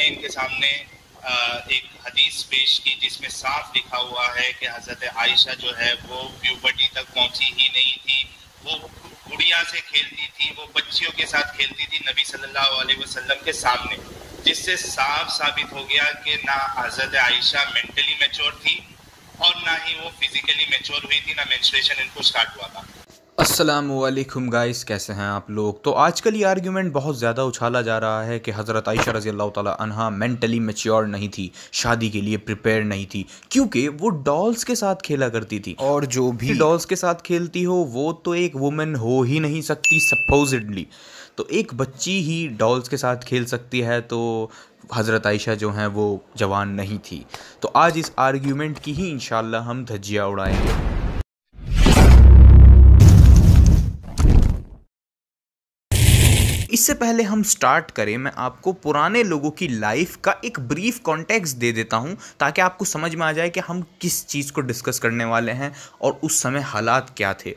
मैंने इनके सामने एक हदीस पेश की जिसमें साफ लिखा हुआ है कि हजरत आयशा जो है वो प्यूबर्टी तक पहुंची ही नहीं थी वो गुड़िया से खेलती थी वो बच्चियों के साथ खेलती थी नबी सल्लल्लाहु अलैहि वसल्लम के सामने जिससे साफ साबित हो गया कि ना हजरत आयशा मेंटली मेच्योर थी और ना ही वो फिजिकली मेच्योर हुई थी ना मेंस्ट्रेशन इनको स्टार्ट हुआ था असलम गाइस कैसे हैं आप लोग तो आजकल ये आर्ग्यूमेंट बहुत ज़्यादा उछाला जा रहा है कि हज़रत आयशा रज़ी अल्लाह तहा मेंटली मेच्योर नहीं थी शादी के लिए प्रिपेयर नहीं थी क्योंकि वो डॉल्स के साथ खेला करती थी और जो भी डॉल्स के साथ खेलती हो वो तो एक वुमेन हो ही नहीं सकती सपोजिडली तो एक बच्ची ही डॉल्स के साथ खेल सकती है तो हज़रत आयशा जो हैं वो जवान नहीं थी तो आज इस आर्ग्यूमेंट की ही इन हम धज्जियाँ उड़ाएंगे इससे पहले हम स्टार्ट करें मैं आपको पुराने लोगों की लाइफ का एक ब्रीफ कॉन्टेक्स्ट दे देता हूँ ताकि आपको समझ में आ जाए कि हम किस चीज़ को डिस्कस करने वाले हैं और उस समय हालात क्या थे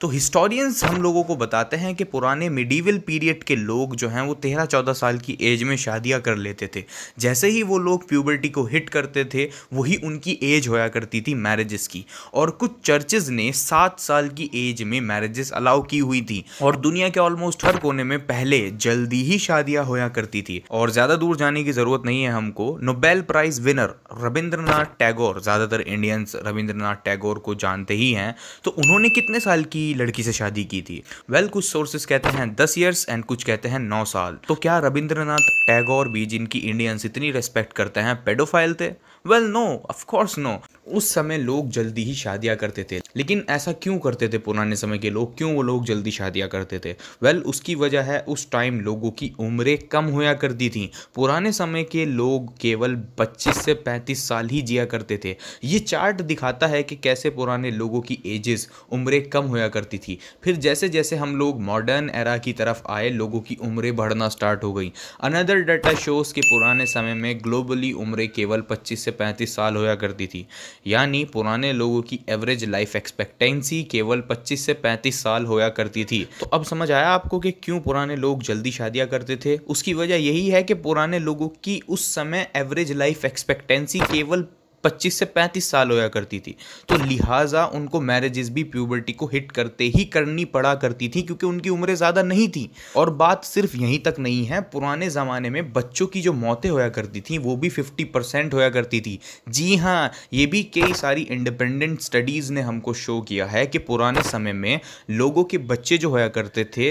तो हिस्टोरियंस हम लोगों को बताते हैं कि पुराने मिडीवल पीरियड के लोग जो हैं वो तेरह चौदह साल की एज में शादियाँ कर लेते थे जैसे ही वो लोग प्यूबर्टी को हिट करते थे वही उनकी एज होया करती थी मैरिजेस की और कुछ चर्चेज़ ने सात साल की एज में मैरिजेस अलाउ की हुई थी और दुनिया के ऑलमोस्ट हर कोने में पहले जल्दी ही शादियां होया करती थी और ज्यादा दूर जाने की जरूरत नहीं है हमको Nobel prize winner Rabindranath Tagore ज्यादातर इंडियंस रविंद्रनाथ टैगोर को जानते ही हैं तो उन्होंने कितने साल की लड़की से शादी की थी वेल well, कुछ सोर्सेस कहते हैं दस ईयर्स एंड कुछ कहते हैं नौ साल तो क्या रविंद्रनाथ टैगोर भी जिनकी इंडियंस इतनी रेस्पेक्ट करते हैं पेडोफाइल थे वेल नो ऑफकोर्स नो उस समय लोग जल्दी ही शादियां करते थे लेकिन ऐसा क्यों करते थे पुराने समय के लोग क्यों वो लोग जल्दी शादियां करते थे वेल well, उसकी वजह है उस टाइम लोगों की उम्रें कम होया करती थी पुराने समय के लोग केवल 25 से 35 साल ही जिया करते थे ये चार्ट दिखाता है कि कैसे पुराने लोगों की एजेस उम्रें कम होया करती थी फिर जैसे जैसे हम लोग मॉडर्न एरा की तरफ आए लोगों की उम्रें बढ़ना स्टार्ट हो गई अनदर डाटा शोज़ के पुराने समय में ग्लोबली उम्रें केवल पच्चीस से पैंतीस साल होया करती थी यानी पुराने लोगों की एवरेज लाइफ एक्सपेक्टेंसी केवल पच्चीस से पैंतीस साल होया करती थी तो अब समझ आया आपको कि क्यों पुराने लोग लोग जल्दी शादियाँ करते थे उसकी वजह यही है कि पुराने लोगों की उस समय एवरेज लाइफ एक्सपेक्टेंसी केवल 25 से 35 साल होया करती थी तो लिहाजा उनको मैरिजेस भी प्यूबर्टी को हिट करते ही करनी पड़ा करती थी क्योंकि उनकी उम्रें ज़्यादा नहीं थी और बात सिर्फ यहीं तक नहीं है पुराने ज़माने में बच्चों की जो मौतें होया करती थी वो भी 50 परसेंट होया करती थी जी हाँ ये भी कई सारी इंडिपेंडेंट स्टडीज़ ने हमको शो किया है कि पुराने समय में लोगों के बच्चे जो होया करते थे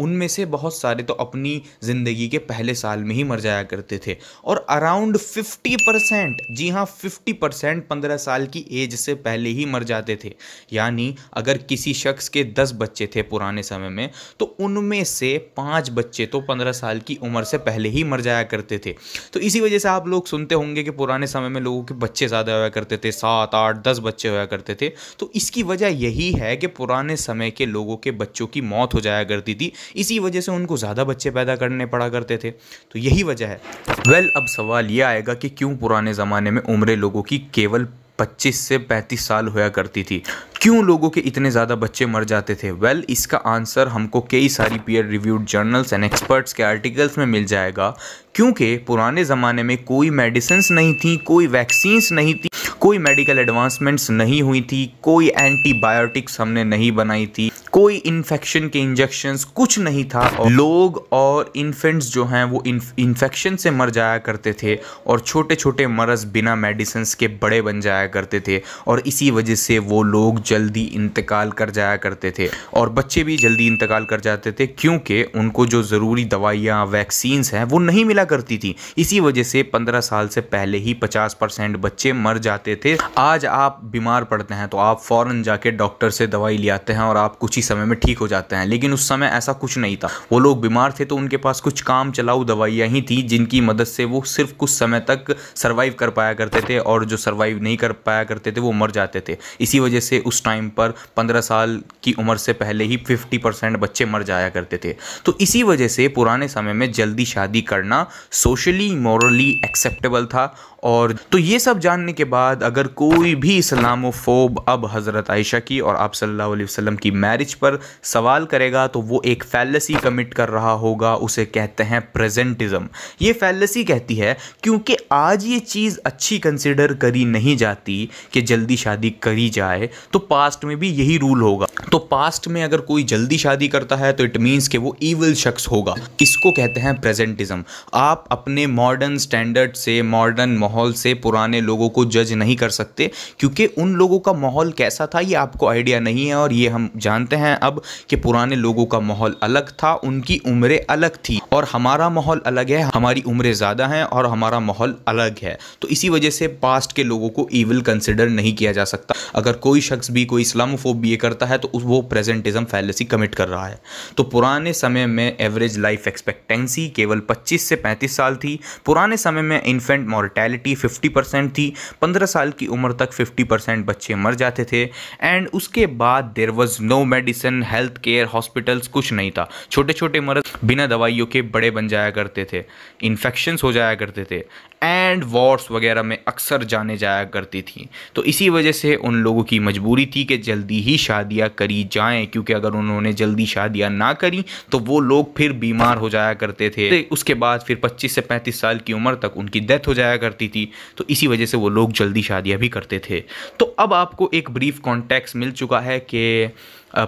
उनमें से बहुत सारे तो अपनी ज़िंदगी के पहले साल में ही मर जाया करते थे और अराउंड फिफ्टी परसेंट जी हाँ फिफ्टी परसेंट पंद्रह साल की एज से पहले ही मर जाते थे यानी अगर किसी शख्स के दस बच्चे थे पुराने समय में तो उनमें से पाँच बच्चे तो पंद्रह साल की उम्र से पहले ही मर जाया करते थे तो इसी वजह से आप लोग सुनते होंगे कि पुराने समय में लोगों के बच्चे ज़्यादा होया करते थे सात आठ दस बच्चे होया करते थे तो इसकी वजह यही है कि पुराने समय के लोगों के बच्चों की मौत हो जाया करती थी इसी वजह से उनको ज़्यादा बच्चे पैदा करने पड़ा करते थे तो यही वजह है वेल well, अब सवाल ये आएगा कि क्यों पुराने ज़माने में उम्र लोगों की केवल 25 से 35 साल होया करती थी क्यों लोगों के इतने ज़्यादा बच्चे मर जाते थे वेल well, इसका आंसर हमको कई सारी peer reviewed journals and experts के आर्टिकल्स में मिल जाएगा क्योंकि पुराने ज़माने में कोई मेडिसिन्स नहीं थी कोई वैक्सीन्स नहीं थी कोई मेडिकल एडवांसमेंट्स नहीं हुई थी कोई एंटीबायोटिक्स हमने नहीं बनाई थी कोई इन्फेक्शन के इंजेक्शंस कुछ नहीं था और लोग और इन्फेंट्स जो हैं वो इन्फेक्शन से मर जाया करते थे और छोटे छोटे मरज बिना मेडिसिन के बड़े बन जाया करते थे और इसी वजह से वो लोग जल्दी इंतकाल कर जाया करते थे और बच्चे भी जल्दी इंतकाल कर जाते थे क्योंकि उनको जो ज़रूरी दवाइयाँ वैक्सीन्स हैं वो नहीं मिला करती थी इसी वजह से पंद्रह साल से पहले ही पचास परसेंट बच्चे मर जाते थे आज आप बीमार पड़ते हैं तो आप फ़ौर जाके डॉक्टर से दवाई ले आते हैं और आप कुछ समय में ठीक हो जाते हैं लेकिन उस समय ऐसा कुछ नहीं था वो लोग बीमार थे तो उनके पास कुछ काम चलाऊ दवाइयाँ ही थी जिनकी मदद से वो सिर्फ कुछ समय तक सर्वाइव कर पाया करते थे और जो सर्वाइव नहीं कर पाया करते थे वो मर जाते थे इसी वजह से उस टाइम पर पंद्रह साल की उम्र से पहले ही फिफ्टी परसेंट बच्चे मर जाया करते थे तो इसी वजह से पुराने समय में जल्दी शादी करना सोशली मॉरली एक्सेप्टेबल था और तो ये सब जानने के बाद अगर कोई भी इस्लामोफोब अब हज़रत आयशा की और आप सल्लल्लाहु अलैहि वसल्लम की मैरिज पर सवाल करेगा तो वो एक फैलसी कमिट कर रहा होगा उसे कहते हैं प्रेजेंटिज्म ये फैलसी कहती है क्योंकि आज ये चीज़ अच्छी कंसिडर करी नहीं जाती कि जल्दी शादी करी जाए तो पास्ट में भी यही रूल होगा तो पास्ट में अगर कोई जल्दी शादी करता है तो इट मीन्स कि वो ईवल शख्स होगा इसको कहते हैं प्रेजेंटिज्म आप अपने मॉडर्न स्टैंडर्ड से मॉडर्न माहौल से पुराने लोगों को जज नहीं कर सकते क्योंकि उन लोगों का माहौल कैसा था ये आपको आइडिया नहीं है और ये हम जानते हैं अब कि पुराने लोगों का माहौल अलग था उनकी उम्रें अलग थी और हमारा माहौल अलग है हमारी उम्रें ज़्यादा हैं और हमारा माहौल अलग है तो इसी वजह से पास्ट के लोगों को ईविल कंसिडर नहीं किया जा सकता अगर कोई शख्स भी कोई इस्लाम करता है तो वो प्रेजेंटिज्म फैलसी कमिट कर रहा है तो पुराने समय में एवरेज लाइफ एक्सपेक्टेंसी केवल 25 से 35 साल थी पुराने समय में इन्फेंट मॉर्टेलिटी मोर्टेलिटी 50 परसेंट थी 15 साल की उम्र तक 50 परसेंट बच्चे मर जाते थे एंड उसके बाद there was no medicine health care hospitals कुछ नहीं था छोटे छोटे मर्द बिना दवाइयों के बड़े बन जाया करते थे इन्फेक्शंस हो जाया करते थे एंड वॉर्स वगैरह में अक्सर जाने जाया करती थी तो इसी वजह से उन लोगों की मजबूरी थी कि जल्दी ही शादियाँ करी जाएं क्योंकि अगर उन्होंने जल्दी शादियाँ ना करी तो वो लोग फिर बीमार हो जाया करते थे उसके बाद फिर 25 से 35 साल की उम्र तक उनकी डेथ हो जाया करती होती थी तो इसी वजह से वो लोग जल्दी शादियाँ भी करते थे तो अब आपको एक ब्रीफ कॉन्टेक्स मिल चुका है कि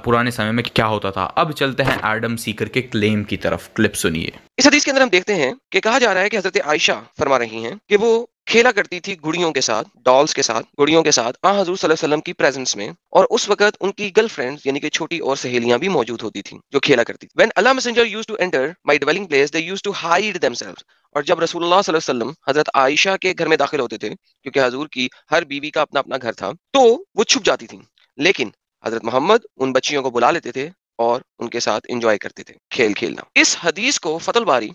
पुराने समय में क्या होता था अब चलते हैं एडम सीकर के क्लेम की तरफ क्लिप सुनिए इस हदीस के अंदर हम देखते हैं कि कहा जा रहा है कि हजरत आयशा फरमा रही हैं कि वो खेला करती थी गुड़ियों के साथ डॉल्स के साथ गुड़ियों के साथ आ हाँ, हजूर सल्लम की प्रेजेंस में और उस वक्त उनकी गर्लफ्रेंड्स यानी कि छोटी और सहेलियां भी मौजूद होती थी जो खेला करती थी when Allah's messenger used to enter my dwelling place they used to hide themselves और जब रसूलुल्लाह सल्लल्लाहु अलैहि वसल्लम हजरत आयशा के घर में दाखिल होते थे क्योंकि हजूर की हर बीवी का अपना अपना घर था तो वो छुप जाती थी लेकिन हजरत मोहम्मद उन बच्चियों को बुला लेते थे और उनके साथ एंजॉय करते थे खेल खेलना इस हदीस को फतुल बारी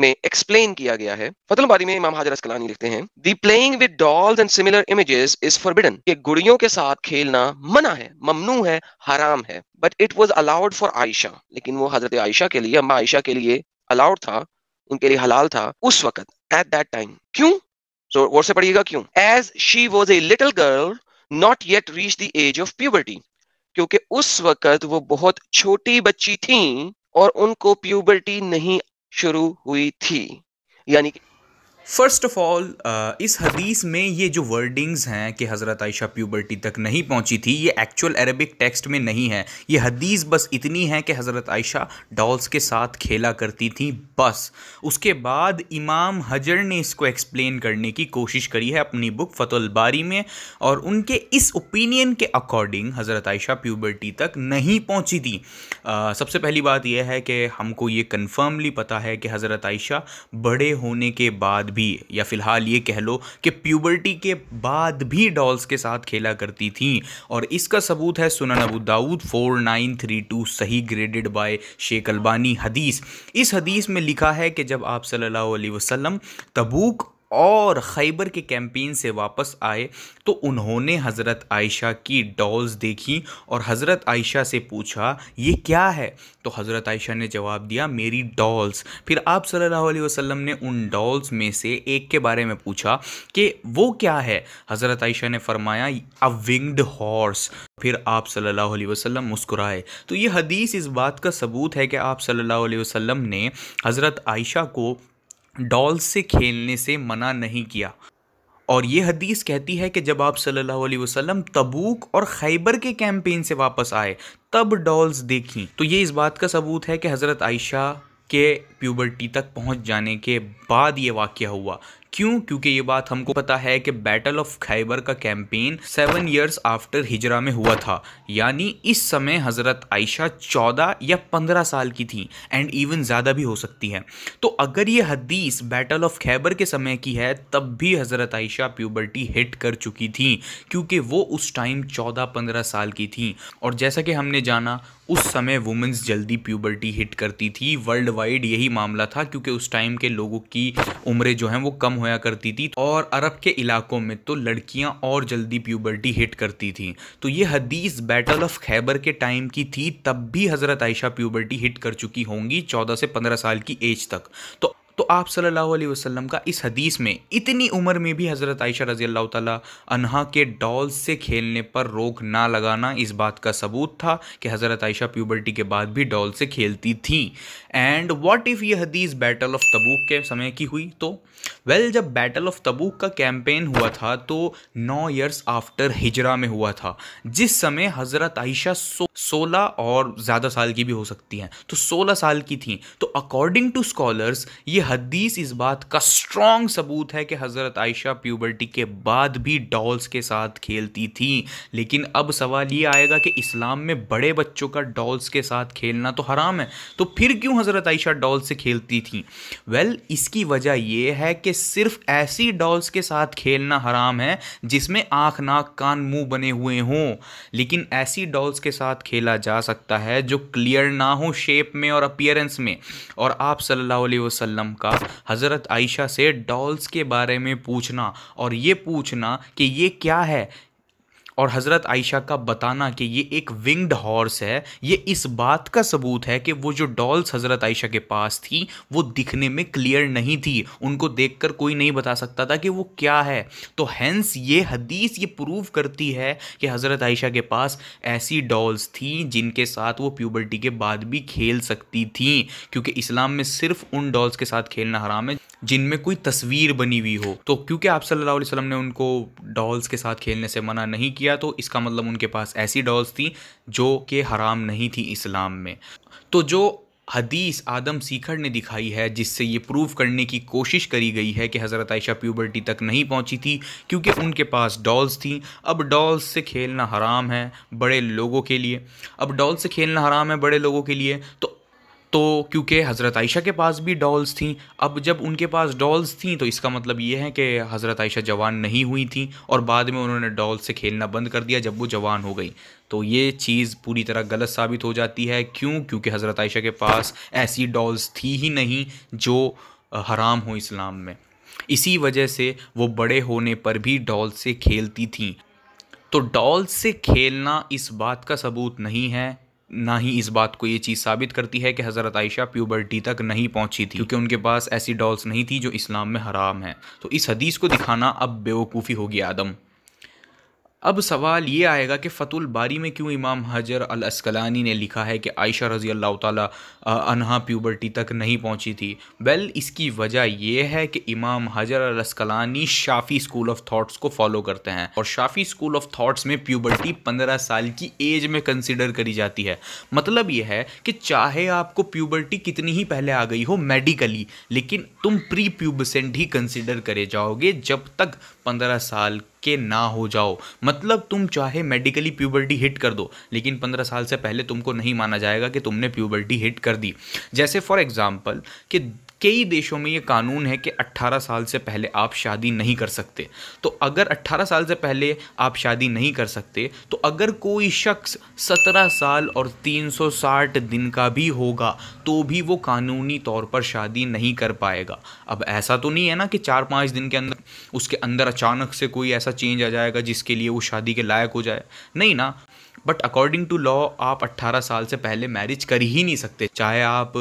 में एक्सप्लेन किया गया है फतल बारी में इमाम हाजर असकलानी लिखते हैं the playing with dolls and similar images is forbidden कि गुड़ियों के साथ खेलना मना है ममनू है हराम है but it was allowed for Aisha लेकिन वो हजरत आयशा के लिए अम्मा आयशा के लिए अलाउड था उनके लिए हलाल था उस वक्त एट दैट टाइम क्यों तो गौर से पढ़िएगा क्यों as she was a little girl not yet reach the age of puberty क्योंकि उस वक्त वो बहुत छोटी बच्ची थी और उनको प्यूबर्टी नहीं शुरू हुई थी यानी कि फ़र्स्ट ऑफ़ ऑल इस हदीस में ये जो वर्डिंग्स हैं कि हज़रत आयशा प्यूबर्टी तक नहीं पहुंची थी ये एक्चुअल अरबिक टेक्स्ट में नहीं है ये हदीस बस इतनी है कि हज़रत आयशा डॉल्स के साथ खेला करती थी बस उसके बाद इमाम हजर ने इसको एक्सप्लेन करने की कोशिश करी है अपनी बुक फतलबारी में और उनके इस ओपिनियन के अकॉर्डिंग हज़रत आयशा प्यूबर्टी तक नहीं पहुँची थी आ, सबसे पहली बात यह है कि हमको ये कन्फर्मली पता है कि हज़रत आयशा बड़े होने के बाद भी या फिलहाल ये कह लो कि प्यूबर्टी के बाद भी डॉल्स के साथ खेला करती थी और इसका सबूत है सुनन अबू दाऊद 4932 सही ग्रेडेड बाय शेख अलबानी हदीस इस हदीस में लिखा है कि जब आप सल्लल्लाहु अलैहि वसल्लम तबूक और ख़ैबर के कैंपेन से वापस आए तो उन्होंने हज़रत आयशा की डॉल्स देखी और हज़रत आयशा से पूछा ये क्या है तो हज़रत आयशा ने जवाब दिया मेरी डॉल्स फिर आप सल्लल्लाहु अलैहि वसल्लम ने उन डॉल्स में से एक के बारे में पूछा कि वो क्या है हज़रत आयशा ने फरमाया अ विंग्ड हॉर्स फिर आप सल्लल्लाहु अलैहि वसल्लम मुस्कुराए तो ये हदीस इस बात का सबूत है कि आप सल्लल्लाहु अलैहि वसल्लम ने हज़रत आयशा को डॉल से खेलने से मना नहीं किया और ये हदीस कहती है कि जब आप सल्लल्लाहु अलैहि वसल्लम तबूक और खैबर के कैंपेन से वापस आए तब डॉल्स देखी तो ये इस बात का सबूत है कि हज़रत आयशा के प्यूबर्टी तक पहुंच जाने के बाद ये वाक़ हुआ क्यों क्योंकि ये बात हमको पता है कि बैटल ऑफ खैबर का campaign seven years after hijra में हुआ था यानी इस समय हज़रत आयशा चौदह या पंद्रह साल की थी एंड इवन ज़्यादा भी हो सकती है तो अगर ये हदीस बैटल ऑफ खैबर के समय की है तब भी हज़रत आयशा प्यूबर्टी हिट कर चुकी थी क्योंकि वो उस टाइम चौदह पंद्रह साल की थी और जैसा कि हमने जाना उस समय वुमेंस जल्दी प्यूबर्टी हिट करती थी वर्ल्ड वाइड यही मामला था क्योंकि उस टाइम के लोगों की उम्रें जो हैं वो कम होया करती थी और अरब के इलाकों में तो लड़कियां और जल्दी प्यूबर्टी हिट करती थी तो ये हदीस बैटल ऑफ खैबर के टाइम की थी तब भी हज़रत आयशा प्यूबर्टी हिट कर चुकी होंगी चौदह से पंद्रह साल की एज तक तो तो आप सल्लल्लाहु अलैहि वसल्लम का इस हदीस में इतनी उम्र में भी हज़रत आयशा रज़ी अल्लाह तहा के डॉल से खेलने पर रोक ना लगाना इस बात का सबूत था कि हज़रत आयशा प्यूबर्टी के बाद भी डॉल से खेलती थी एंड वॉट इफ़ ये हदीस बैटल ऑफ तबूक के समय की हुई तो वेल well, जब बैटल ऑफ तबूक का कैंपेन हुआ था तो नौ ईयर्स आफ्टर हिजरा में हुआ था जिस समय हज़रत आयशा सो, सोलह और ज़्यादा साल की भी हो सकती हैं तो सोलह साल की थी तो अकॉर्डिंग टू स्कॉलर्स ये हदीस इस बात का स्ट्रॉन्ग सबूत है कि हज़रत आयशा प्यूबर्टी के बाद भी डॉल्स के साथ खेलती थी लेकिन अब सवाल ये आएगा कि इस्लाम में बड़े बच्चों का डॉल्स के साथ खेलना तो हराम है तो फिर क्यों हज़रत आयशा डॉल से खेलती थी वेल well, इसकी वजह यह है कि सिर्फ ऐसी डॉल्स के साथ खेलना हराम है जिसमें आँख नाक कान मुँह बने हुए हों लेकिन ऐसी डॉल्स के साथ खेला जा सकता है जो क्लियर ना हो शेप में और अपियरेंस में और आप सल्लल्लाहु अलैहि वसल्लम का हज़रत आयशा से डॉल्स के बारे में पूछना और ये पूछना कि ये क्या है और हज़रत आयशा का बताना कि ये एक विंग्ड हॉर्स है ये इस बात का सबूत है कि वो जो डॉल्स हज़रत आयशा के पास थी वो दिखने में क्लियर नहीं थी उनको देखकर कोई नहीं बता सकता था कि वो क्या है तो हैंस ये हदीस ये प्रूव करती है कि हज़रत आयशा के पास ऐसी डॉल्स थी जिनके साथ वो प्यूबर्टी के बाद भी खेल सकती थी क्योंकि इस्लाम में सिर्फ उन डॉल्स के साथ खेलना हराम है जिनमें कोई तस्वीर बनी हुई हो तो क्योंकि आप सल्लल्लाहु अलैहि वसल्लम ने उनको डॉल्स के साथ खेलने से मना नहीं किया किया तो इसका मतलब उनके पास ऐसी डॉल्स थी जो कि हराम नहीं थी इस्लाम में तो जो हदीस आदम सीखड़ ने दिखाई है जिससे ये प्रूव करने की कोशिश करी गई है कि हज़रत आयशा प्यूबर्टी तक नहीं पहुंची थी क्योंकि उनके पास डॉल्स थी अब डॉल्स से खेलना हराम है बड़े लोगों के लिए अब डॉल्स से खेलना हराम है बड़े लोगों के लिए तो तो क्योंकि हज़रत आयशा के पास भी डॉल्स थी अब जब उनके पास डॉल्स थी तो इसका मतलब ये है कि हज़रत आयशा जवान नहीं हुई थी और बाद में उन्होंने डॉल से खेलना बंद कर दिया जब वो जवान हो गई तो ये चीज़ पूरी तरह गलत साबित हो जाती है क्यों क्योंकि हज़रत आयशा के पास ऐसी डॉल्स थी ही नहीं जो हराम हो इस्लाम में इसी वजह से वो बड़े होने पर भी डॉल से खेलती थी तो डॉल से खेलना इस बात का सबूत नहीं है ना ही इस बात को ये चीज़ साबित करती है कि हज़रत आयशा प्यूबर्टी तक नहीं पहुंची थी क्योंकि उनके पास ऐसी डॉल्स नहीं थी जो इस्लाम में हराम है तो इस हदीस को दिखाना अब बेवकूफ़ी होगी आदम अब सवाल ये आएगा कि फ़तुल बारी में क्यों इमाम हज़र अल असकलानी ने लिखा है कि आयशा रज़ी अल्लाह अनहा प्यूबर्टी तक नहीं पहुंची थी वेल इसकी वजह यह है कि इमाम Hajar al Asqalani Shafi school of thoughts को फॉलो करते हैं और शाफ़ी स्कूल ऑफ थाट्स में प्यूबर्टी पंद्रह साल की एज में कंसिडर करी जाती है मतलब यह है कि चाहे आपको प्यूबर्टी कितनी ही पहले आ गई हो मेडिकली लेकिन तुम प्री प्यूबसेंट ही कंसिडर करे जाओगे जब तक पंद्रह साल के ना हो जाओ मतलब तुम चाहे मेडिकली प्यूबर्टी हिट कर दो लेकिन पंद्रह साल से पहले तुमको नहीं माना जाएगा कि तुमने प्यूबर्टी हिट कर दी जैसे फॉर एग्जाम्पल कि कई देशों में ये कानून है कि 18 साल से पहले आप शादी नहीं कर सकते तो अगर 18 साल से पहले आप शादी नहीं कर सकते तो अगर कोई शख्स 17 साल और 360 दिन का भी होगा तो भी वो कानूनी तौर पर शादी नहीं कर पाएगा अब ऐसा तो नहीं है ना कि चार पाँच दिन के अंदर उसके अंदर अचानक से कोई ऐसा चेंज आ जाएगा जिसके लिए वो शादी के लायक हो जाए नहीं ना बट अकॉर्डिंग टू लॉ आप 18 साल से पहले मैरिज कर ही नहीं सकते चाहे आप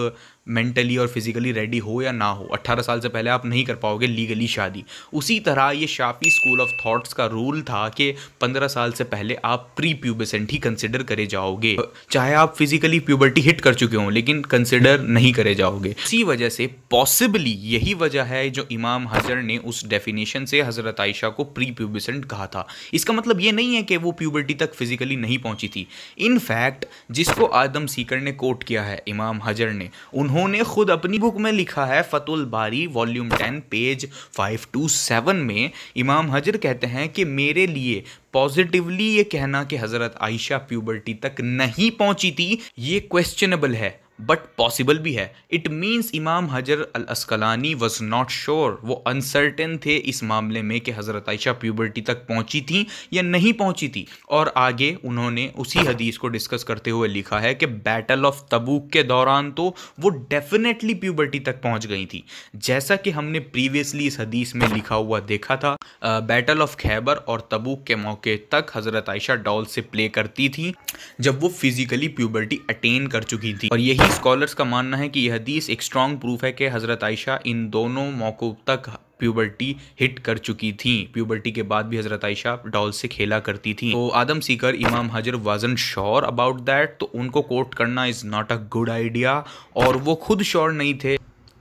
मेंटली और फिजिकली रेडी हो या ना हो 18 साल से पहले आप नहीं कर पाओगे लीगली शादी उसी तरह ये शाफी स्कूल ऑफ थॉट्स का रूल था कि 15 साल से पहले आप प्री प्यूबेसेंट ही कंसिडर करे जाओगे चाहे आप फिजिकली प्यूबर्टी हिट कर चुके हों लेकिन कंसिडर नहीं करे जाओगे इसी वजह से पॉसिबली यही वजह है जो इमाम हजर ने उस डेफिनेशन से हजरत आयशा को प्री प्यूबेसेंट कहा था इसका मतलब ये नहीं है कि वो प्यूबर्टी तक फिजिकली नहीं पहुंची थी इनफैक्ट जिसको आदम सीकर ने कोट किया है इमाम हजर ने उन उन्होंने खुद अपनी बुक में लिखा है Fathul Bari volume ten page five two seven में इमाम हजर कहते हैं कि मेरे लिए पॉजिटिवली ये कहना कि हज़रत आयशा प्यूबर्टी तक नहीं पहुंची थी ये क्वेश्चनेबल है बट पॉसिबल भी है इट मीन्स इमाम Hajar al Asqalani was not sure वो अनसर्टेन थे इस मामले में कि हज़रत आयशा प्यूबर्टी तक पहुंची थी या नहीं पहुंची थी और आगे उन्होंने उसी हदीस को डिस्कस करते हुए लिखा है कि बैटल ऑफ तबूक के दौरान तो वो डेफिनेटली प्यूबर्टी तक पहुंच गई थी जैसा कि हमने प्रीवियसली इस हदीस में लिखा हुआ देखा था बैटल ऑफ खैबर और तबूक के मौके तक हज़रत आयशा डॉल से प्ले करती थी जब वो फिज़िकली प्यूबर्टी अटेन कर चुकी थी और यही स्कॉलर्स का मानना है कि यह हदीस एक स्ट्रॉन्ग प्रूफ है कि हज़रत आयशा इन दोनों मौक़ों तक प्यूबर्टी हिट कर चुकी थी प्यूबर्टी के बाद भी हज़रत आयशा डॉल से खेला करती थी तो आदम सीकर इमाम हजर वाजन श्योर अबाउट दैट तो उनको कोट करना is not a good idea और वो खुद श्योर नहीं थे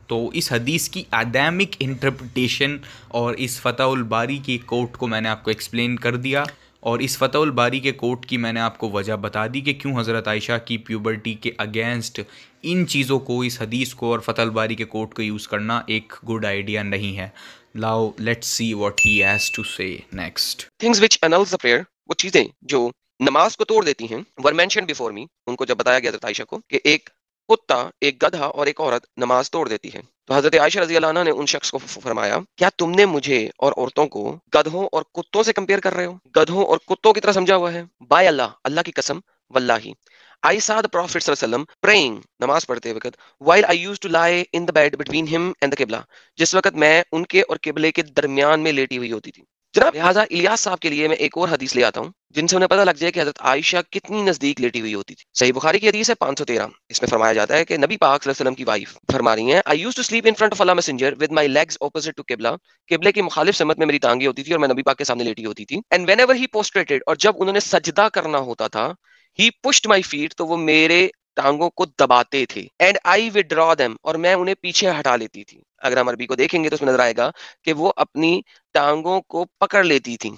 तो इस हदीस की आदामिक इंटरप्रटेशन और इस फतेहुल बारी की कोट को मैंने आपको एक्सप्लेन कर दिया और इस फ़तहुल बारी के कोर्ट की मैंने आपको वजह बता दी कि क्यों हज़रत आयशा की प्यूबर्टी के अगेंस्ट इन चीज़ों को इस हदीस को और फ़तहुल बारी के कोर्ट को यूज़ करना एक गुड आइडिया नहीं है लाओ let's see what he has to say next things which annuls the prayer वो चीज़ें जो नमाज को तोड़ देती हैं वर मेंशन बिफोर मी उनको जब बताया गया था आयशा को कि एक कुत्ता एक गधा और एक औरत नमाज तोड़ देती है तो हजरत आयशा रजी अल्लाह ने उन शख्स को फरमाया क्या तुमने मुझे और औरतों को गधों और कुत्तों से कंपेयर कर रहे हो गधों और कुत्तों की तरह समझा हुआ है बाय अल्लाह अल्लाह की कसम वल्लाही I saw the Prophet sallam praying नमाज पढ़ते वक्त while I used to lie in the bed between him and the qibla जिस वक्त मैं उनके और किबले के दरमियान में लेटी हुई होती थी जरा लिहाजा इलियास साहब के लिए मैं एक और हदीस ले आता हूँ जिनसे उन्हें पता लग जाए कि हजरत आयशा कितनी नजदीक लेटी हुई होती थी सही बुखारी की हदीस है तेरह इसमें फरमाया जाता है कि नबी पाक वसल्लम की वाइफ फरमा रही है I used to sleep in front of Allah messenger with my legs opposite to किबला किबले की मुखालिफ समत में मेरी टांगे होती थी और मैं नबी पाक के सामने लेटी होती थी and whenever he prostrated और जब उन्होंने सजदा करना होता था ही पुस्ट माई फीट तो वो मेरे टांगों को दबाते थे एंड आई विड्रॉ देम और मैं उन्हें पीछे हटा लेती थी अगर हम अरबी को देखेंगे तो उसमें नजर आएगा कि वो अपनी टांगों को पकड़ लेती थी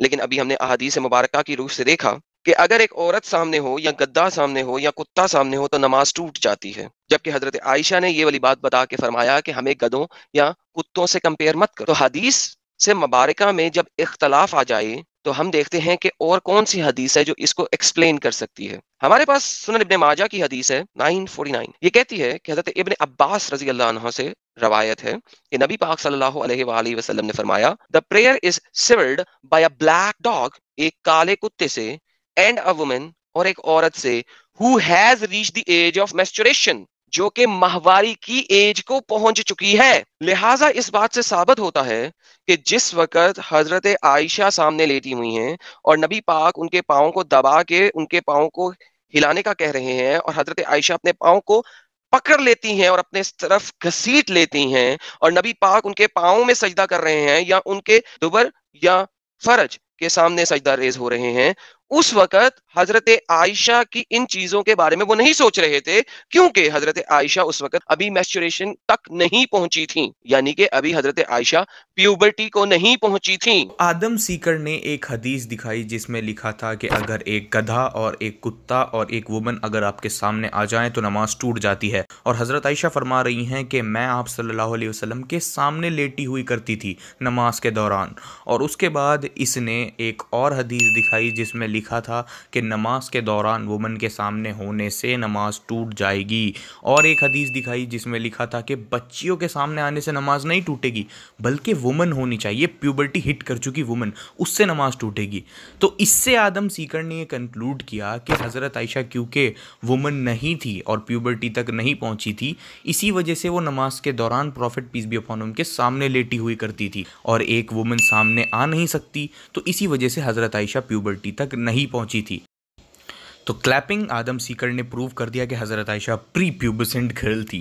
लेकिन अभी हमने अहादीस मुबारक की रूप से देखा कि अगर एक औरत सामने हो या गद्दा सामने हो या कुत्ता सामने हो तो नमाज टूट जाती है जबकि हजरत आयशा ने ये वाली बात बता के फरमाया कि हमें गदों या कुत्तों से कंपेयर मत करो तो हदीस से मुबारक में जब इख्तलाफ आ जाए तो हम देखते हैं कि और कौन सी हदीस है जो इसको एक्सप्लेन कर सकती है हमारे पास सुनन इब्ने माजा की हदीस है 949 ये कहती है कि हजरत इब्ने अब्बास रजी अल्लाह से रवायत है कि नबी पाक सल्लल्लाहु अलैहि वसल्लम ने फरमाया the prayer is severed by a black dog एक काले कुत्ते से एंड अ वुमेन और एक औरत से who has reach the age of menstruation जो कि माहवारी की एज को पहुंच चुकी है लिहाजा इस बात से साबित होता है कि जिस वक्त हजरत आयशा सामने लेटी हुई हैं और नबी पाक उनके पाओ को दबा के उनके पाओ को हिलाने का कह रहे हैं और हजरत आयशा अपने पाओ को पकड़ लेती हैं और अपने तरफ घसीट लेती हैं और नबी पाक उनके पाओ में सजदा कर रहे हैं या उनके दुबर या फरज के सामने सजदा रेज हो रहे हैं उस वक्त हजरत आयशा की इन चीजों के बारे में वो नहीं सोच रहे थे क्योंकि हजरत आयशा उस वक्त अभी मैस्चुरेशन तक नहीं पहुंची थी यानी कि अभी हजरत आयशा प्यूबर्टी को नहीं पहुंची थी आदम सीकर ने एक हदीस दिखाई जिसमें लिखा था कि अगर एक गधा और एक कुत्ता और एक वुमन अगर आपके सामने आ जाए तो नमाज टूट जाती है और हजरत आयशा फरमा रही है कि मैं आप सल्लाम के सामने लेटी हुई करती थी नमाज के दौरान और उसके बाद इसने एक और हदीस दिखाई जिसमें लिखा था कि नमाज के दौरान वुमन के सामने होने से नमाज टूट जाएगी और एक हदीस दिखाई जिसमें लिखा था कि बच्चियों के सामने आने से नमाज नहीं टूटेगी बल्कि वुमन होनी चाहिए प्यूबर्टी हिट कर चुकी वुमन उससे नमाज टूटेगी तो इससे आदम सीकर ने यह कंक्लूड किया कि हज़रत आयशा क्योंकि वुमन नहीं थी और प्यूबर्टी तक नहीं पहुंची थी इसी वजह से वो नमाज के दौरान प्रॉफिट पीस बी अपॉन के सामने लेटी हुई करती थी और एक वुमन सामने आ नहीं सकती तो इसी वजह से हज़रत आयशा प्यूबर्टी तक नहीं पहुंची थी तो क्लैपिंग आदम सीकर ने प्रूव कर दिया कि हज़रत आयशा प्री प्यूबसेंट गर्ल थी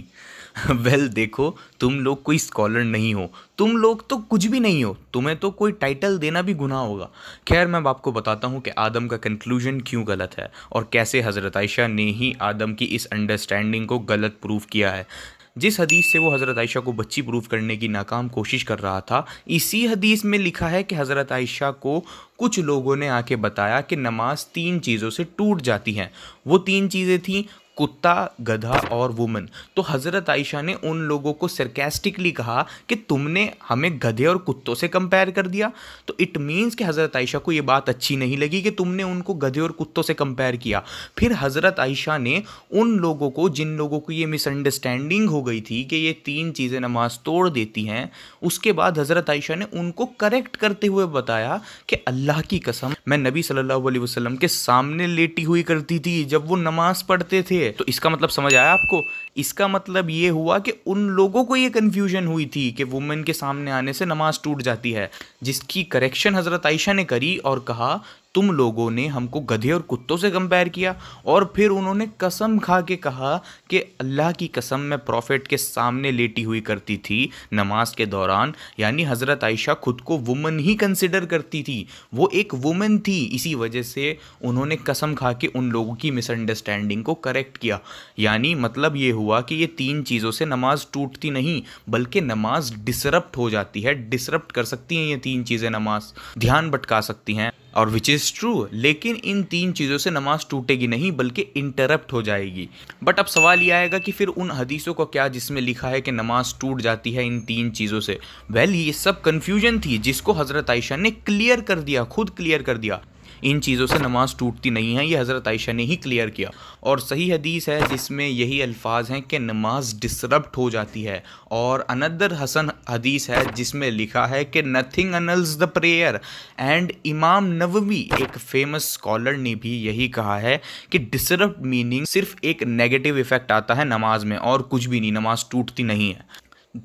वेल well, देखो तुम लोग कोई स्कॉलर नहीं हो तुम लोग तो कुछ भी नहीं हो तुम्हें तो कोई टाइटल देना भी गुनाह होगा खैर मैं आपको बताता हूँ कि आदम का कंक्लूजन क्यों गलत है और कैसे हज़रत आयशा ने ही आदम की इस अंडरस्टैंडिंग को गलत प्रूव किया है जिस हदीस से वो हज़रत आयशा को बच्ची प्रूफ करने की नाकाम कोशिश कर रहा था इसी हदीस में लिखा है कि हज़रत आयशा को कुछ लोगों ने आके बताया कि नमाज तीन चीज़ों से टूट जाती हैं वो तीन चीज़ें थीं कुत्ता गधा और वुमन तो हज़रत आयशा ने उन लोगों को सरकेस्टिकली कहा कि तुमने हमें गधे और कुत्तों से कंपेयर कर दिया तो इट मीन्स कि हज़रत आयशा को ये बात अच्छी नहीं लगी कि तुमने उनको गधे और कुत्तों से कंपेयर किया फिर हज़रत आयशा ने उन लोगों को जिन लोगों को ये मिसअंडरस्टैंडिंग हो गई थी कि ये तीन चीज़ें नमाज तोड़ देती हैं उसके बाद हज़रत आयशा ने उनको करेक्ट करते हुए बताया कि अल्लाह की कसम मैं नबी सल्ला वसलम के सामने लेटी हुई करती थी जब वो नमाज़ पढ़ते थे है तो इसका मतलब समझ आया आपको इसका मतलब ये हुआ कि उन लोगों को ये कन्फ्यूजन हुई थी कि वुमेन के सामने आने से नमाज टूट जाती है जिसकी करेक्शन हज़रत आयशा ने करी और कहा तुम लोगों ने हमको गधे और कुत्तों से कंपेयर किया और फिर उन्होंने कसम खा के कहा कि अल्लाह की कसम मैं प्रॉफिट के सामने लेटी हुई करती थी नमाज के दौरान यानी हज़रत आयशा खुद को वुमन ही कंसिडर करती थी वो एक वुमन थी इसी वजह से उन्होंने कसम खा के उन लोगों की मिसअंडरस्टैंडिंग को करेक्ट किया यानी मतलब ये हुआ कि ये तीन चीज़ों से नमाज टूटती नहीं बल्कि नमाज डिसरप्ट हो जाती है डिसरप्ट कर सकती हैं ये तीन चीज़ें नमाज ध्यान भटका सकती हैं और विच इज़ ट्रू लेकिन इन तीन चीज़ों से नमाज टूटेगी नहीं बल्कि इंटरप्ट हो जाएगी बट अब सवाल ये आएगा कि फिर उन हदीसों को क्या जिसमें लिखा है कि नमाज टूट जाती है इन तीन चीज़ों से वेल well, ये सब कन्फ्यूजन थी जिसको हज़रत आयशा ने क्लियर कर दिया खुद क्लियर कर दिया इन चीज़ों से नमाज टूटती नहीं है ये हज़रत आयशा ने ही क्लियर किया और सही हदीस है जिसमें यही अल्फाज हैं कि नमाज डिसरप्ट हो जाती है और अनदर हसन हदीस है जिसमें लिखा है कि nothing annuls the prayer and इमाम नववी एक फेमस स्कॉलर ने भी यही कहा है कि डिसरप्ट मीनिंग सिर्फ एक नेगेटिव इफेक्ट आता है नमाज में और कुछ भी नहीं नमाज टूटती नहीं है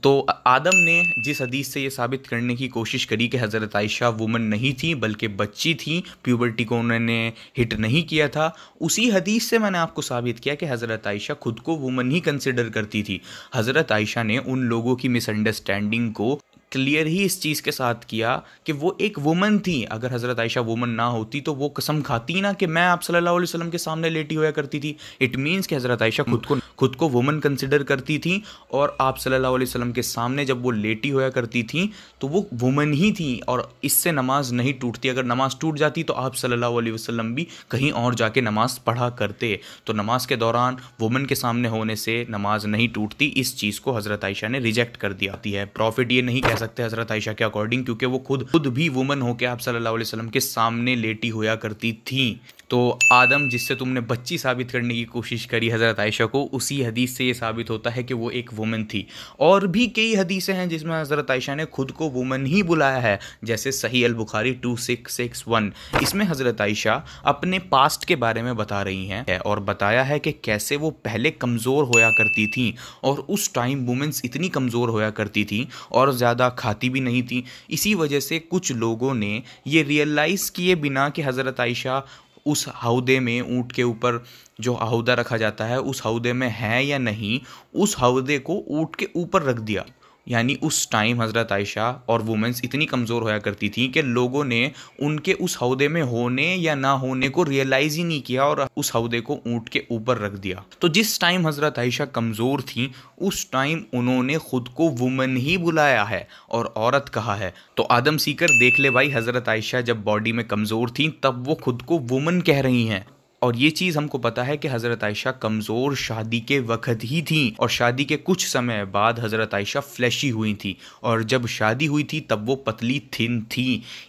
तो आदम ने जिस हदीस से ये साबित करने की कोशिश करी कि हज़रत आयशा वुमन नहीं थी बल्कि बच्ची थी प्यूबर्टी को उन्होंने हिट नहीं किया था उसी हदीस से मैंने आपको साबित किया कि हज़रत आयशा खुद को वुमन ही कंसिडर करती थी हज़रत आयशा ने उन लोगों की मिसअंडरस्टैंडिंग को क्लियर ही इस चीज़ के साथ किया कि वो एक वुमन थी अगर हज़रत आयशा वुमन ना होती तो वो कसम खाती ना कि मैं आप सल्लल्लाहु अलैहि वसल्लम के सामने लेटी होया करती थी इट मींस कि हज़रत आयशा खुद को खुद को वुमन कंसिडर करती थी और आप सल्लल्लाहु अलैहि वसल्लम के सामने जब वो लेटी होया करती थी तो वो वुमन ही थी और इससे नमाज नहीं टूटती अगर नमाज टूट जाती तो आप सल्लल्लाहु अलैहि वसल्लम भी कहीं और जाके नमाज पढ़ा करते तो नमाज के दौरान वुमन के सामने होने से नमाज नहीं टूटती इस चीज़ को हज़रत आयशा ने रिजेक्ट कर दिया है प्रॉफिट ये नहीं कह सकते हज़रत आयशा के अकॉर्डिंग क्योंकि वो खुद खुद भी वुमन होकर आप सल्लल्लाहु अलैहि वसल्लम के सामने लेटी होया करती थी तो आदम जिससे तुमने बच्ची साबित करने की कोशिश करी हज़रत आयशा को उसी हदीस से ये साबित होता है कि वो एक वुमन थी और भी कई हदीसें हैं जिसमें हज़रत आयशा ने खुद को वुमेन ही बुलाया है जैसे सही al Bukhari two six six one इसमें हज़रत आयशा अपने पास्ट के बारे में बता रही हैं और बताया है कि कैसे वो पहले कमज़ोर होया करती थी और उस टाइम वुमेंस इतनी कमज़ोर होया करती थी और ज़्यादा खाती भी नहीं थी इसी वजह से कुछ लोगों ने ये रियलाइज़ किए बिना कि हज़रत आयशा उस हाउदे में ऊँट के ऊपर जो हाउदा रखा जाता है उस हाउदे में है या नहीं उस हाउदे को ऊँट के ऊपर रख दिया यानी उस टाइम हज़रत आयशा और वुमेंस इतनी कमज़ोर होया करती थी कि लोगों ने उनके उस हौदे में होने या ना होने को रियलाइज़ ही नहीं किया और उस हौदे को ऊँट के ऊपर रख दिया तो जिस टाइम हज़रत आयशा कमज़ोर थी उस टाइम उन्होंने खुद को वुमेन ही बुलाया है और औरत कहा है तो आदम सीकर देख ले भाई हज़रत आयशा जब बॉडी में कमज़ोर थी तब वो खुद को वुमेन कह रही हैं और ये चीज़ हमको पता है कि हज़रत आयशा कमज़ोर शादी के वक़्त ही थी और शादी के कुछ समय बाद हज़रत आयशा फ्लैशी हुई थी और जब शादी हुई थी तब वो पतली थिन थी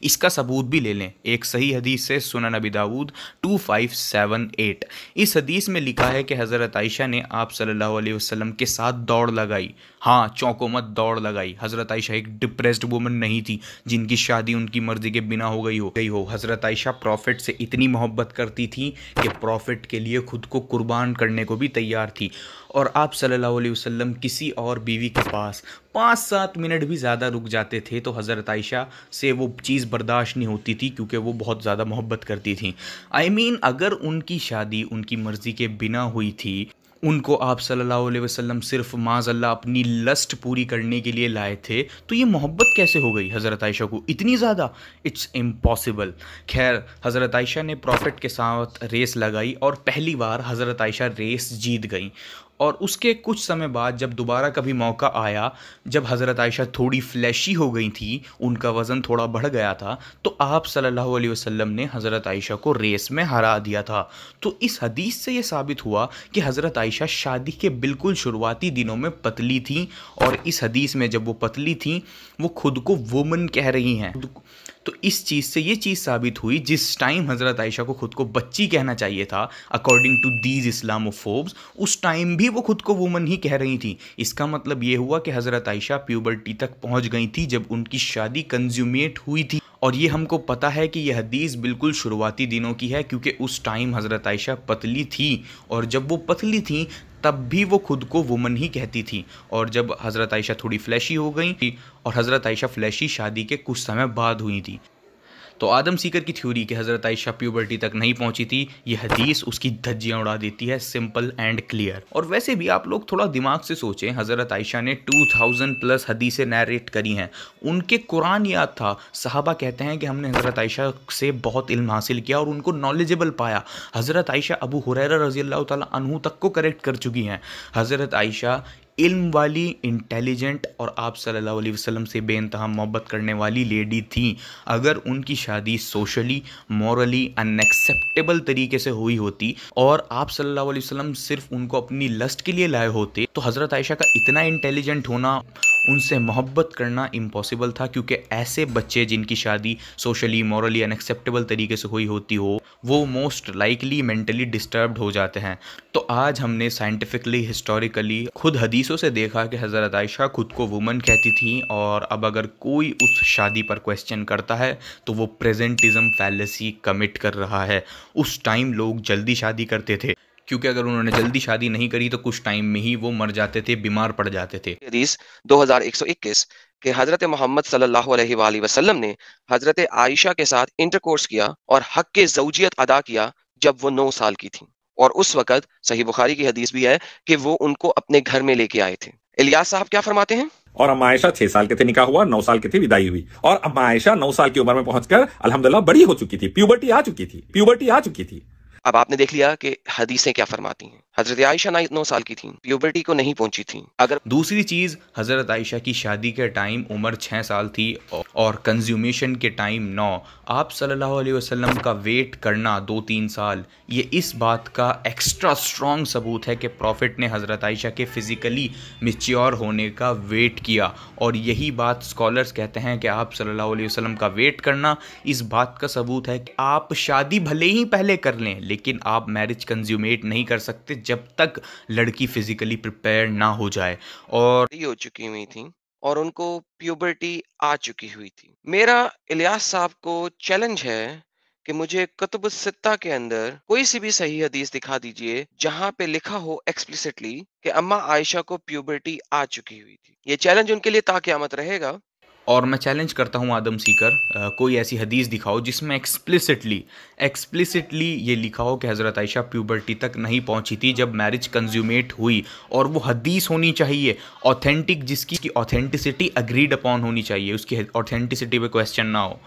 इसका सबूत भी ले लें एक सही हदीस से सुना नबी दाऊद 2578 इस हदीस में लिखा है कि हज़रत आयशा ने आप सल्लल्लाहु अलैहि वसल्लम के साथ दौड़ लगाई हाँ चौंको मत दौड़ लगाई हज़रत आयशा एक डिप्रेस्ड वुमन नहीं थी जिनकी शादी उनकी मर्ज़ी के बिना हो गई हो गई हो हज़रत आयशा प्रॉफिट से इतनी मोहब्बत करती थी के प्रॉफिट के लिए खुद को कुर्बान करने को भी तैयार थी और आप सल्लल्लाहु अलैहि वसल्लम किसी और बीवी के पास पाँच सात मिनट भी ज़्यादा रुक जाते थे तो हज़रत आयशा से वो चीज़ बर्दाश्त नहीं होती थी क्योंकि वो बहुत ज़्यादा मोहब्बत करती थी आई I मीन mean, अगर उनकी शादी उनकी मर्ज़ी के बिना हुई थी उनको आप सल्लल्लाहु अलैहि वसल्लम सिर्फ माजल्ला अपनी लस्ट पूरी करने के लिए लाए थे तो ये मोहब्बत कैसे हो गई हज़रत आयशा को इतनी ज़्यादा इट्स इम्पॉसिबल खैर हज़रत आयशा ने प्रॉफिट के साथ रेस लगाई और पहली बार हज़रत आयशा रेस जीत गई और उसके कुछ समय बाद जब दोबारा कभी मौका आया जब हज़रत आयशा थोड़ी फ्लैशी हो गई थी उनका वज़न थोड़ा बढ़ गया था तो आप सल्लल्लाहु अलैहि वसल्लम ने हज़रत आयशा को रेस में हरा दिया था तो इस हदीस से ये साबित हुआ कि हज़रत आयशा शादी के बिल्कुल शुरुआती दिनों में पतली थी और इस हदीस में जब वो पतली थी वो खुद को वुमन कह रही हैं तो इस चीज़ से ये चीज़ साबित हुई जिस टाइम हज़रत आयशा को खुद को बच्ची कहना चाहिए था अकॉर्डिंग टू दीज इस्लामोफोब्स उस टाइम भी वो खुद को वुमन ही कह रही थी इसका मतलब ये हुआ कि हज़रत आयशा प्यूबर्टी तक पहुँच गई थी जब उनकी शादी कंज्यूमेट हुई थी और ये हमको पता है कि यह हदीस बिल्कुल शुरुआती दिनों की है क्योंकि उस टाइम हज़रत आयशा पतली थी और जब वो पतली थी तब भी वो खुद को वुमन ही कहती थी और जब हज़रत आयशा थोड़ी फ्लैशी हो गई और हज़रत आयशा फ्लैशी शादी के कुछ समय बाद हुई थी तो आदम सीकर की थ्योरी कि हज़रत आयशा प्यूबर्टी तक नहीं पहुंची थी ये हदीस उसकी धज्जियाँ उड़ा देती है सिंपल एंड क्लियर और वैसे भी आप लोग थोड़ा दिमाग से सोचें हज़रत आयशा ने 2000 प्लस हदीसें नरेट करी हैं उनके कुरान याद था साहबा कहते हैं कि हमने हज़रत आयशा से बहुत इल्म हासिल किया और उनको नॉलेजेबल पाया हज़रत आयशा अबू हुरैरा रजी अल्लाह तक को करेक्ट कर चुकी हैं हज़रत आयशा इल्म वाली इंटेलिजेंट और आप सल्लल्लाहु अलैहि वसल्लम से बेानतहा मोहब्बत करने वाली लेडी थी अगर उनकी शादी सोशली मॉरली अनएक्सेप्टेबल तरीके से हुई होती और आप सल्लल्लाहु अलैहि वसल्लम सिर्फ उनको अपनी लस्ट के लिए लाए होते तो हज़रत आयशा का इतना इंटेलिजेंट होना उनसे मोहब्बत करना इम्पॉसिबल था क्योंकि ऐसे बच्चे जिनकी शादी सोशली मॉरली अनएक्सेप्टेबल तरीके से हुई होती हो वो मोस्ट लाइकली मेंटली डिस्टर्ब हो जाते हैं तो आज हमने साइंटिफिकली हिस्टोरिकली खुद हदीसों से देखा कि हज़रत आयशा खुद को वुमन कहती थी और अब अगर कोई उस शादी पर क्वेश्चन करता है तो वो प्रेजेंटिज्म फैलेसी कमिट कर रहा है उस टाइम लोग जल्दी शादी करते थे क्योंकि अगर उन्होंने जल्दी शादी नहीं करी तो कुछ टाइम में ही वो मर जाते थे बीमार पड़ जाते थे हदीस 2121 के हज़रत मोहम्मद सल्लल्लाहु अलैहि वसल्लम ने हज़रत आयशा के साथ इंटरकोर्स किया और हक के जवजियत अदा किया जब वो नौ साल की थी और उस वक़्त सही बुखारी की हदीस भी है कि वो उनको अपने घर में लेके आए थे इलियास साहब क्या फरमाते हैं और अम्मा आयशा छह साल के थे निकाह हुआ नौ साल के थे विदाई हुई और अम्मा आयशा नौ साल की उम्र में पहुंचकर अलहमदुल्ला बड़ी हो चुकी थी प्यूबर्टी आ चुकी थी प्यूबर्टी आ चुकी थी अब आपने देख लिया कि हदीसें क्या फरमाती हैं हजरत आयशा ना नौ साल की थी प्योबर्टी को नहीं पहुंची थी अगर दूसरी चीज हजरत आयशा की शादी के टाइम उम्र छह साल थी और कंज्यूमेशन के टाइम नौ आप सल्लल्लाहु अलैहि वसल्लम का वेट करना दो तीन साल ये इस बात का एक्स्ट्रा स्ट्रॉन्ग सबूत है कि प्रॉफिट ने हजरत आयशा के फिज़िकली मिच्योर होने का वेट किया और यही बात स्कॉलर्स कहते हैं कि आप सल्लल्लाहु अलैहि वसल्लम का वेट करना इस बात का सबूत है कि आप शादी भले ही पहले कर लें लेकिन आप मैरिज कंज्यूमेट नहीं कर सकते जब तक लड़की फिजिकली प्रिपेयर ना हो जाए और हो चुकी हुई थी और उनको प्यूबर्टी आ चुकी हुई थी मेरा इलियास साहब को चैलेंज है कि मुझे कतुब सित्ता के अंदर कोई सी भी सही हदीस दिखा दीजिए जहां पे लिखा हो एक्सप्लिसिटली कि अम्मा आयशा को प्यूबर्टी आ चुकी हुई थी ये चैलेंज उनके लिए ताकि आमत रहेगा और मैं चैलेंज करता हूँ आदम सीकर आ, कोई ऐसी हदीस दिखाओ जिसमें एक्सप्लिसिटली एक्सप्लिसिटली ये लिखा हो कि हज़रत आयशा प्यूबर्टी तक नहीं पहुँची थी जब मैरिज कंज्यूमेट हुई और वो हदीस होनी चाहिए ऑथेंटिक जिसकी ऑथेंटिसिटी अग्रीड अपॉन होनी चाहिए उसकी ऑथेंटिसिटी पे क्वेश्चन ना हो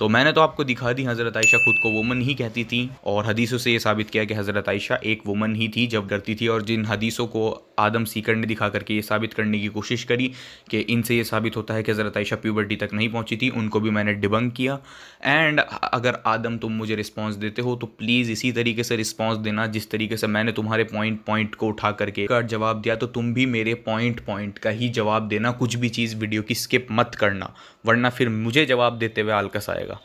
तो मैंने तो आपको दिखा दी हज़रत आयशा खुद को वुमन ही कहती थी और हदीसों से ये साबित किया कि हज़रत आयशा एक वुमन ही थी जब डरती थी और जिन हदीसों को आदम सीकर ने दिखा करके ये साबित करने की कोशिश करी कि इनसे ये साबित होता है कि हज़रत आयशा प्यूबर्टी तक नहीं पहुंची थी उनको भी मैंने डिबंग किया एंड अगर आदम तुम मुझे रिस्पॉन्स देते हो तो प्लीज़ इसी तरीके से रिस्पॉन्स देना जिस तरीके से मैंने तुम्हारे पॉइंट पॉइंट को उठा करके का जवाब दिया तो तुम भी मेरे पॉइंट पॉइंट का ही जवाब देना कुछ भी चीज़ वीडियो की स्किप मत करना वरना फिर मुझे जवाब देते हुए आलकस आएगा 내가